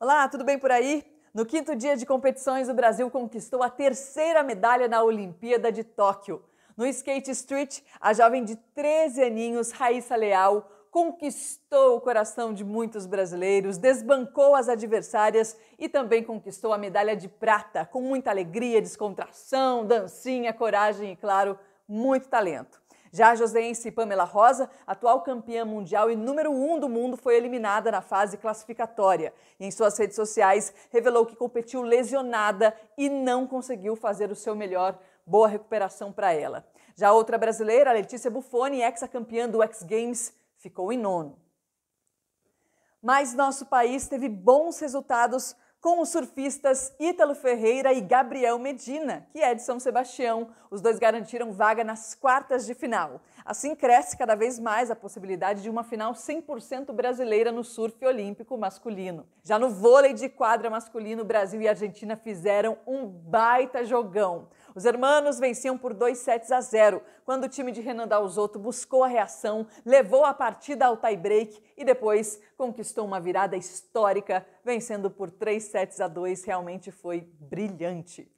Olá, tudo bem por aí? No quinto dia de competições, o Brasil conquistou a terceira medalha na Olimpíada de Tóquio. No Skate Street, a jovem de 13 aninhos, Raíssa Leal, conquistou o coração de muitos brasileiros, desbancou as adversárias e também conquistou a medalha de prata, com muita alegria, descontração, dancinha, coragem e, claro, muito talento. Já a joseense Pamela Rosa, atual campeã mundial e número 1 um do mundo, foi eliminada na fase classificatória e em suas redes sociais revelou que competiu lesionada e não conseguiu fazer o seu melhor. Boa recuperação para ela. Já outra brasileira, Letícia Buffoni, ex-campeã do X Games, ficou em nono. Mas nosso país teve bons resultados com os surfistas Ítalo Ferreira e Gabriel Medina, que é de São Sebastião. Os dois garantiram vaga nas quartas de final. Assim cresce cada vez mais a possibilidade de uma final 100% brasileira no surf olímpico masculino. Já no vôlei de quadra masculino, Brasil e Argentina fizeram um baita jogão. Os hermanos venciam por 2 sets a 0, quando o time de Renan Dalzotto buscou a reação, levou a partida ao tie-break e depois conquistou uma virada histórica, vencendo por 3 sets a 2. Realmente foi brilhante.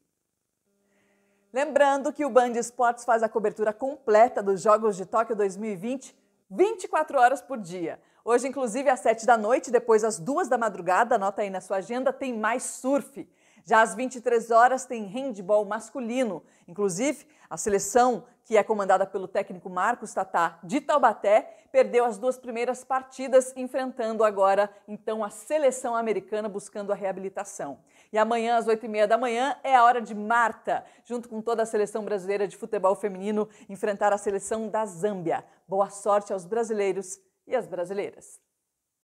Lembrando que o Band Esportes faz a cobertura completa dos Jogos de Tóquio 2020 24 horas por dia. Hoje, inclusive, às 7 da noite, depois às 2 da madrugada, anota aí na sua agenda, tem mais surf. Já às 23 horas tem handball masculino. Inclusive, a seleção, que é comandada pelo técnico Marcos Tatá de Taubaté, perdeu as duas primeiras partidas, enfrentando agora então a seleção americana buscando a reabilitação. E amanhã, às 8h30 da manhã, é a hora de Marta, junto com toda a seleção brasileira de futebol feminino, enfrentar a seleção da Zâmbia. Boa sorte aos brasileiros e às brasileiras.